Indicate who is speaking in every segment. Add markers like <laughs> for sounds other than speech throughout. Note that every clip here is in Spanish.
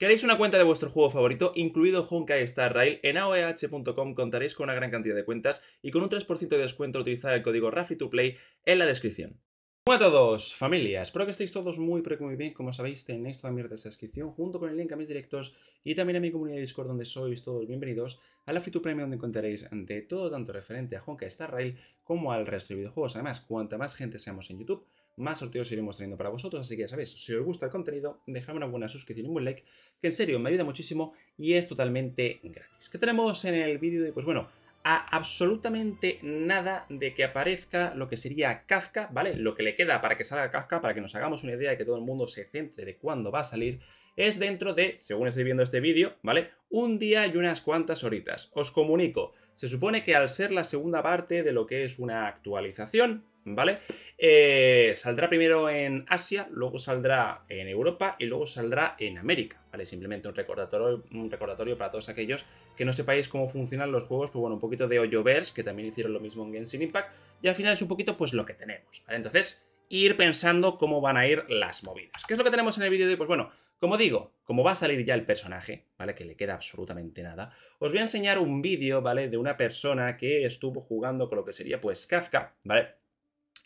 Speaker 1: ¿Queréis una cuenta de vuestro juego favorito, incluido Honkai Star Rail? En aoeh.com contaréis con una gran cantidad de cuentas y con un 3% de descuento utilizar el código RAFI2Play en la descripción. Hola a todos, familias, Espero que estéis todos muy, pero muy bien. Como sabéis, tenéis toda mi descripción junto con el link a mis directos y también a mi comunidad de Discord, donde sois todos bienvenidos a la Free Premium, donde encontraréis de todo tanto referente a Honkai Star Rail como al resto de videojuegos. Además, cuanta más gente seamos en YouTube, más sorteos iremos teniendo para vosotros. Así que ya sabéis, si os gusta el contenido, dejadme una buena suscripción y un buen like, que en serio me ayuda muchísimo y es totalmente gratis. ¿Qué tenemos en el vídeo de, pues bueno, a absolutamente nada de que aparezca lo que sería Kafka, ¿vale? Lo que le queda para que salga Kafka, para que nos hagamos una idea y que todo el mundo se centre de cuándo va a salir, es dentro de, según estoy viendo este vídeo, ¿vale? Un día y unas cuantas horitas. Os comunico, se supone que al ser la segunda parte de lo que es una actualización, ¿vale? Eh, saldrá primero en Asia, luego saldrá en Europa y luego saldrá en América, ¿vale? Simplemente un recordatorio, un recordatorio para todos aquellos que no sepáis cómo funcionan los juegos, pues bueno, un poquito de Hoyoverse, que también hicieron lo mismo en Genshin Impact, y al final es un poquito pues lo que tenemos, ¿vale? Entonces, ir pensando cómo van a ir las movidas. ¿Qué es lo que tenemos en el vídeo de hoy? Pues bueno, como digo, como va a salir ya el personaje, ¿vale? Que le queda absolutamente nada, os voy a enseñar un vídeo, ¿vale? De una persona que estuvo jugando con lo que sería pues Kafka, ¿vale?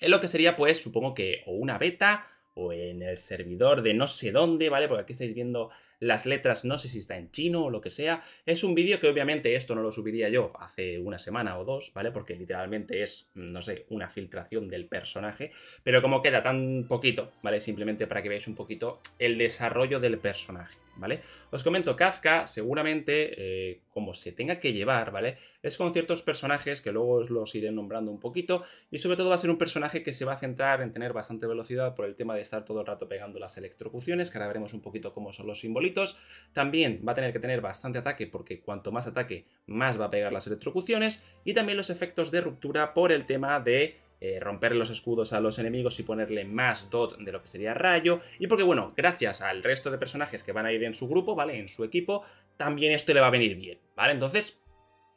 Speaker 1: lo que sería pues supongo que o una beta o en el servidor de no sé dónde, ¿vale? Porque aquí estáis viendo las letras, no sé si está en chino o lo que sea. Es un vídeo que obviamente esto no lo subiría yo hace una semana o dos, ¿vale? Porque literalmente es, no sé, una filtración del personaje, pero como queda tan poquito, ¿vale? Simplemente para que veáis un poquito el desarrollo del personaje. ¿vale? Os comento, Kafka seguramente, eh, como se tenga que llevar, ¿vale? Es con ciertos personajes que luego os los iré nombrando un poquito y sobre todo va a ser un personaje que se va a centrar en tener bastante velocidad por el tema de estar todo el rato pegando las electrocuciones, que ahora veremos un poquito cómo son los simbolitos. También va a tener que tener bastante ataque porque cuanto más ataque, más va a pegar las electrocuciones y también los efectos de ruptura por el tema de eh, romper los escudos a los enemigos y ponerle más dot de lo que sería rayo. Y porque, bueno, gracias al resto de personajes que van a ir en su grupo, ¿vale? En su equipo, también esto le va a venir bien, ¿vale? Entonces,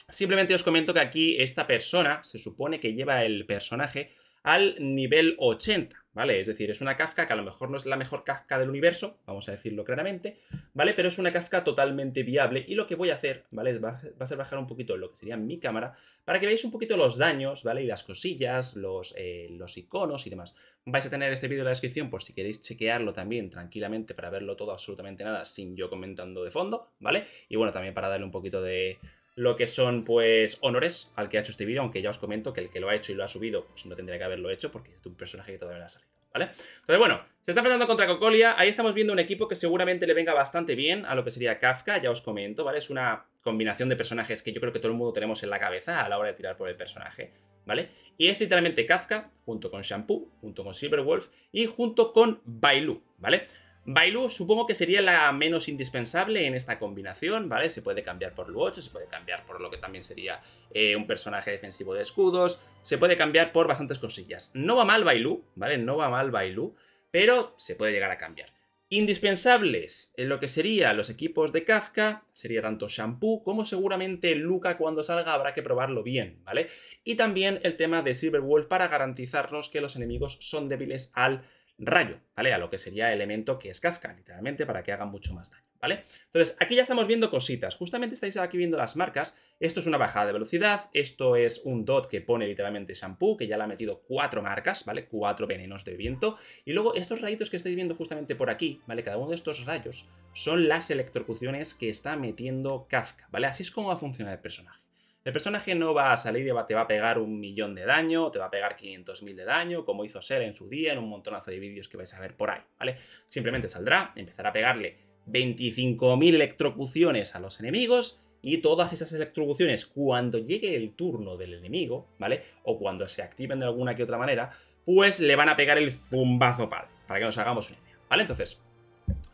Speaker 1: simplemente os comento que aquí esta persona, se supone que lleva el personaje al nivel 80, ¿vale? Es decir, es una Kafka que a lo mejor no es la mejor Kafka del universo, vamos a decirlo claramente, ¿vale? Pero es una Kafka totalmente viable y lo que voy a hacer, ¿vale? Va a ser bajar un poquito lo que sería mi cámara para que veáis un poquito los daños, ¿vale? Y las cosillas, los, eh, los iconos y demás. Vais a tener este vídeo en la descripción por si queréis chequearlo también tranquilamente para verlo todo absolutamente nada sin yo comentando de fondo, ¿vale? Y bueno, también para darle un poquito de lo que son pues honores al que ha hecho este vídeo, aunque ya os comento que el que lo ha hecho y lo ha subido, pues no tendría que haberlo hecho porque es un personaje que todavía no ha salido, ¿vale? Entonces, bueno, se está enfrentando contra Cocolia, ahí estamos viendo un equipo que seguramente le venga bastante bien a lo que sería Kafka, ya os comento, ¿vale? Es una combinación de personajes que yo creo que todo el mundo tenemos en la cabeza a la hora de tirar por el personaje, ¿vale? Y es literalmente Kafka junto con Shampoo, junto con Silverwolf y junto con Bailu, ¿vale? Bailu supongo que sería la menos indispensable en esta combinación, ¿vale? Se puede cambiar por Luocho, se puede cambiar por lo que también sería eh, un personaje defensivo de escudos, se puede cambiar por bastantes cosillas. No va mal Bailu, ¿vale? No va mal Bailu, pero se puede llegar a cambiar. Indispensables en lo que serían los equipos de Kafka, sería tanto Shampoo como seguramente Luca cuando salga habrá que probarlo bien, ¿vale? Y también el tema de Silverwolf para garantizarnos que los enemigos son débiles al rayo, ¿vale? A lo que sería elemento que es Kafka, literalmente, para que haga mucho más daño, ¿vale? Entonces, aquí ya estamos viendo cositas. Justamente estáis aquí viendo las marcas. Esto es una bajada de velocidad, esto es un dot que pone literalmente shampoo, que ya le ha metido cuatro marcas, ¿vale? Cuatro venenos de viento. Y luego estos rayitos que estáis viendo justamente por aquí, ¿vale? Cada uno de estos rayos son las electrocuciones que está metiendo Kafka, ¿vale? Así es como va a funcionar el personaje. El personaje no va a salir y te va a pegar un millón de daño, te va a pegar 500.000 de daño, como hizo Ser en su día en un montonazo de vídeos que vais a ver por ahí, ¿vale? Simplemente saldrá, empezará a pegarle 25.000 electrocuciones a los enemigos y todas esas electrocuciones, cuando llegue el turno del enemigo, ¿vale? O cuando se activen de alguna que otra manera, pues le van a pegar el zumbazo pal, para que nos hagamos una idea, ¿vale? Entonces,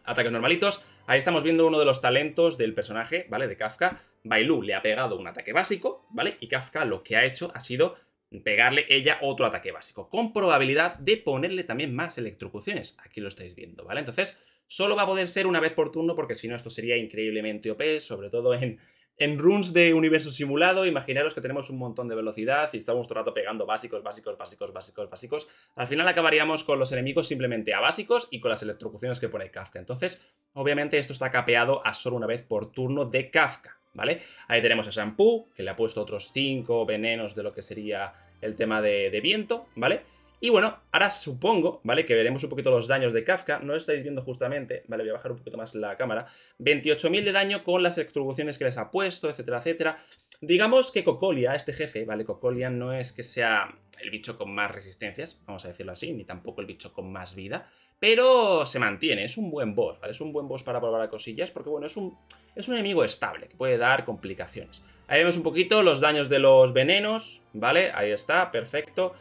Speaker 1: ataques normalitos. Ahí estamos viendo uno de los talentos del personaje, ¿vale? De Kafka. Bailú le ha pegado un ataque básico, ¿vale? Y Kafka lo que ha hecho ha sido pegarle ella otro ataque básico, con probabilidad de ponerle también más electrocuciones. Aquí lo estáis viendo, ¿vale? Entonces, solo va a poder ser una vez por turno, porque si no esto sería increíblemente OP, sobre todo en, en runes de universo simulado, imaginaros que tenemos un montón de velocidad y estamos todo el rato pegando básicos, básicos, básicos, básicos, básicos. Al final acabaríamos con los enemigos simplemente a básicos y con las electrocuciones que pone Kafka. Entonces, obviamente esto está capeado a solo una vez por turno de Kafka, ¿vale? Ahí tenemos a Shampoo, que le ha puesto otros 5 venenos de lo que sería el tema de, de viento, ¿vale? Y bueno, ahora supongo, ¿vale? Que veremos un poquito los daños de Kafka. No lo estáis viendo justamente, ¿vale? Voy a bajar un poquito más la cámara. 28.000 de daño con las extribuciones que les ha puesto, etcétera, etcétera. Digamos que Cocolia, este jefe, ¿vale? Cocolia no es que sea el bicho con más resistencias, vamos a decirlo así, ni tampoco el bicho con más vida, pero se mantiene, es un buen boss, ¿vale? Es un buen boss para probar a cosillas, porque bueno, es un, es un enemigo estable, que puede dar complicaciones. Ahí vemos un poquito los daños de los venenos, ¿vale? Ahí está, perfecto.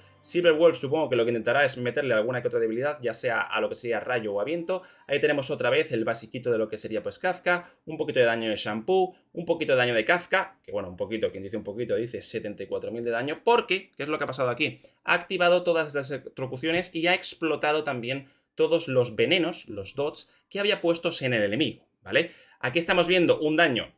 Speaker 1: Wolf supongo que lo que intentará es meterle alguna que otra debilidad, ya sea a lo que sería rayo o a viento. Ahí tenemos otra vez el basiquito de lo que sería pues Kafka, un poquito de daño de shampoo, un poquito de daño de Kafka, que bueno, un poquito, quien dice un poquito dice 74.000 de daño, porque, ¿qué es lo que ha pasado aquí? ha activado todas las electrocuciones y ha explotado también todos los venenos, los dots, que había puestos en el enemigo, ¿vale? Aquí estamos viendo un daño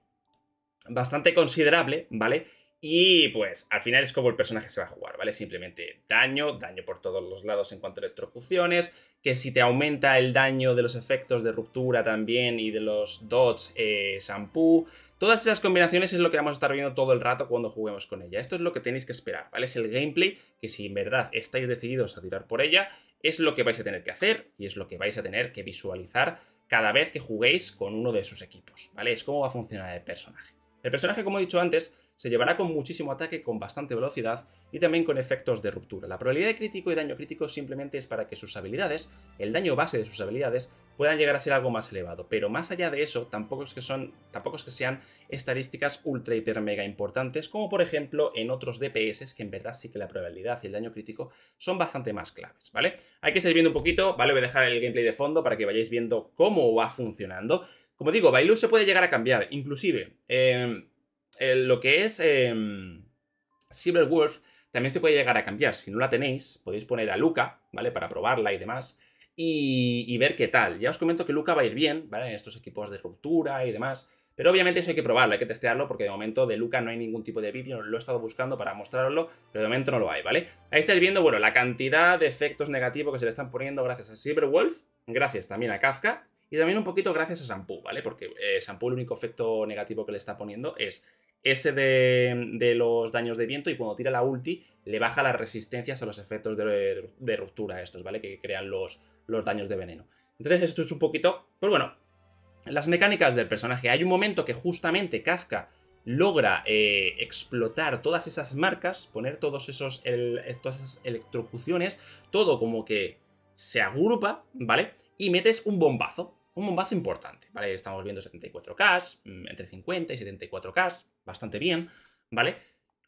Speaker 1: bastante considerable, ¿vale? Y pues al final es como el personaje se va a jugar, ¿vale? Simplemente daño, daño por todos los lados en cuanto a electrocuciones, que si te aumenta el daño de los efectos de ruptura también y de los dots eh, shampoo, todas esas combinaciones es lo que vamos a estar viendo todo el rato cuando juguemos con ella. Esto es lo que tenéis que esperar, ¿vale? Es el gameplay que si en verdad estáis decididos a tirar por ella, es lo que vais a tener que hacer y es lo que vais a tener que visualizar cada vez que juguéis con uno de sus equipos, ¿vale? Es cómo va a funcionar el personaje. El personaje, como he dicho antes, se llevará con muchísimo ataque, con bastante velocidad y también con efectos de ruptura. La probabilidad de crítico y daño crítico simplemente es para que sus habilidades, el daño base de sus habilidades, puedan llegar a ser algo más elevado. Pero más allá de eso, tampoco es que, son, que sean estadísticas ultra, hiper, mega importantes, como por ejemplo en otros DPS, que en verdad sí que la probabilidad y el daño crítico son bastante más claves, ¿vale? Hay que seguir viendo un poquito, ¿vale? Voy a dejar el gameplay de fondo para que vayáis viendo cómo va funcionando. Como digo, Bailu se puede llegar a cambiar, inclusive... Em, lo que es eh, em, Silverwolf también se puede llegar a cambiar. Si no la tenéis, podéis poner a Luca, ¿vale? Para probarla y demás. Y, ver qué tal. Ya os comento que Luca va a ir bien, ¿vale? En estos equipos de ruptura y demás. Pero obviamente eso hay que probarlo, hay que testearlo, porque de momento de Luca no hay ningún tipo de vídeo, lo he estado buscando para mostrarlo, pero de momento no lo hay, ¿vale? Ahí estáis viendo, bueno, la cantidad de efectos negativos que se le están poniendo gracias a Silverwolf, gracias también a Kafka, y también un poquito gracias a Shampoo, ¿vale? Porque eh, el único efecto negativo que le está poniendo es ese de, los daños de viento y cuando tira la ulti le baja las resistencias a los efectos de, ruptura estos, ¿vale? Que crean los, los, daños de veneno. Entonces esto es un poquito, pero bueno, las mecánicas del personaje. Hay un momento que justamente Kafka logra eh, explotar todas esas marcas, poner todos esos, todas esas electrocuciones, todo como que se agrupa, ¿vale? Y metes un bombazo, un bombazo importante, ¿vale? Estamos viendo 74K, mm, entre 50 y 74K, bastante bien, ¿vale?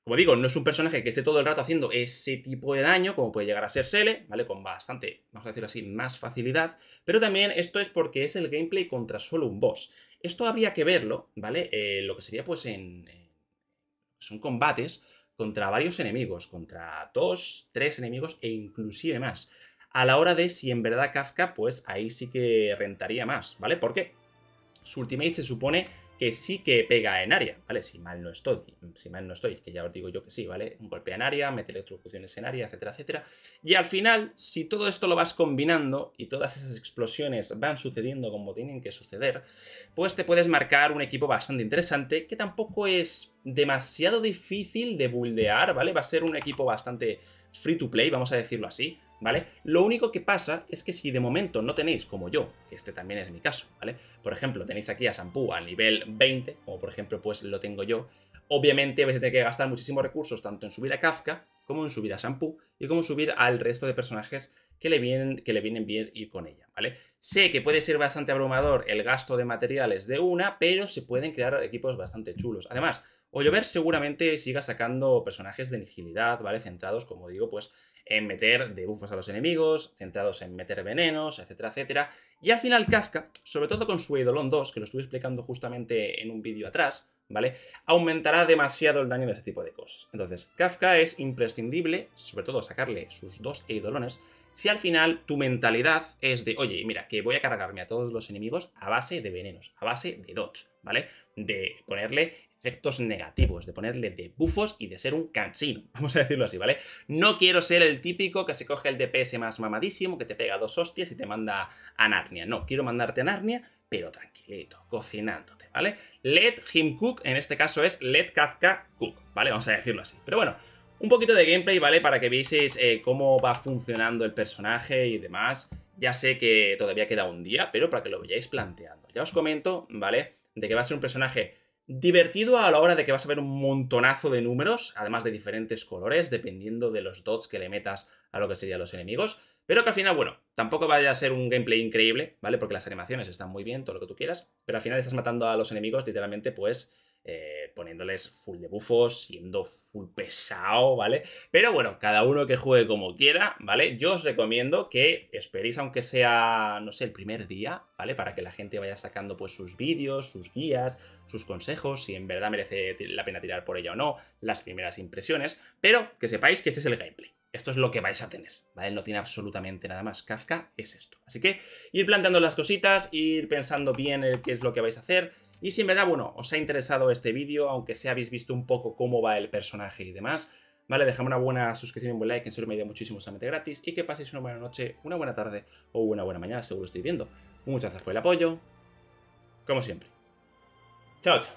Speaker 1: Como digo, no es un personaje que esté todo el rato haciendo ese tipo de daño, como puede llegar a ser Sele, ¿vale? Con bastante, vamos a decirlo así, más facilidad. Pero también esto es porque es el gameplay contra solo un boss. Esto habría que verlo, ¿vale? Eh, lo que sería pues en... son combates contra varios enemigos, contra dos, tres enemigos e inclusive más a la hora de si en verdad Kafka, pues ahí sí que rentaría más, ¿vale? Porque su ultimate se supone que sí que pega en área, ¿vale? Si mal no estoy, si mal no estoy, que ya os digo yo que sí, ¿vale? Un golpe en área, mete electrocuciones en área, etcétera, etcétera. Y al final, si todo esto lo vas combinando y todas esas explosiones van sucediendo como tienen que suceder, pues te puedes marcar un equipo bastante interesante que tampoco es demasiado difícil de buldear, ¿vale? Va a ser un equipo bastante free to play, vamos a decirlo así. ¿vale? Lo único que pasa es que si de momento no tenéis, como yo, que este también es mi caso, ¿vale? Por ejemplo, tenéis aquí a Shampoo al nivel 20, como por ejemplo pues lo tengo yo, obviamente vais a tener que gastar muchísimos recursos tanto en subir a Kafka, como en subir a sampú y como subir al resto de personajes que le vienen, que le vienen bien ir con ella, ¿vale? Sé que puede ser bastante abrumador el gasto de materiales de una, pero se pueden crear equipos bastante chulos. Además, Ollover seguramente siga sacando personajes de nigilidad, ¿vale? Centrados, como digo, pues en meter debuffos a los enemigos, centrados en meter venenos, etcétera, etcétera. Y al final Kafka, sobre todo con su Eidolon 2, que lo estuve explicando justamente en un vídeo atrás, ¿vale? Aumentará demasiado el daño de este tipo de cosas. Entonces, Kafka es imprescindible, sobre todo sacarle sus dos Eidolones, si al final tu mentalidad es de, oye, mira, que voy a cargarme a todos los enemigos a base de venenos, a base de dots, ¿vale? De ponerle efectos negativos, de ponerle de bufos y de ser un cansino, <laughs> vamos a decirlo así, ¿vale? No quiero ser el típico que se coge el DPS más mamadísimo, que te pega dos hostias y te manda a Narnia. No, quiero mandarte a Narnia, pero tranquilito, cocinándote, ¿vale? Let him cook, en este caso es let Kafka cook, ¿vale? Vamos a decirlo así. Pero bueno, un poquito de gameplay, ¿vale? Para que veáis eh, cómo va funcionando el personaje y demás. Ya sé que todavía queda un día, pero para que lo vayáis planteando. Ya os comento, ¿vale? De que va a ser un personaje divertido a la hora de que vas a ver un montonazo de números, además de diferentes colores, dependiendo de los dots que le metas a lo que serían los enemigos. Pero que al final, bueno, tampoco vaya a ser un gameplay increíble, ¿vale? Porque las animaciones están muy bien, todo lo que tú quieras, pero al final estás matando a los enemigos literalmente, pues, eh, poniéndoles full de bufos, siendo full pesado, ¿vale? Pero bueno, cada uno que juegue como quiera, ¿vale? Yo os recomiendo que esperéis, aunque sea, no sé, el primer día, ¿vale? Para que la gente vaya sacando pues sus vídeos, sus guías, sus consejos, si en verdad merece la pena tirar por ella o no, las primeras impresiones, pero que sepáis que este es el gameplay. Esto es lo que vais a tener, ¿vale? No tiene absolutamente nada más. Kafka es esto. Así que ir planteando las cositas, ir pensando bien qué es lo que vais a hacer, y si en verdad, bueno, os ha interesado este vídeo, aunque sea habéis visto un poco cómo va el personaje y demás, ¿vale? Dejadme una buena suscripción y un buen like, que en serio me ayuda muchísimo, solamente gratis, y que paséis una buena noche, una buena tarde o una buena mañana, seguro estoy viendo. Muchas gracias por el apoyo, como siempre. Chao, chao.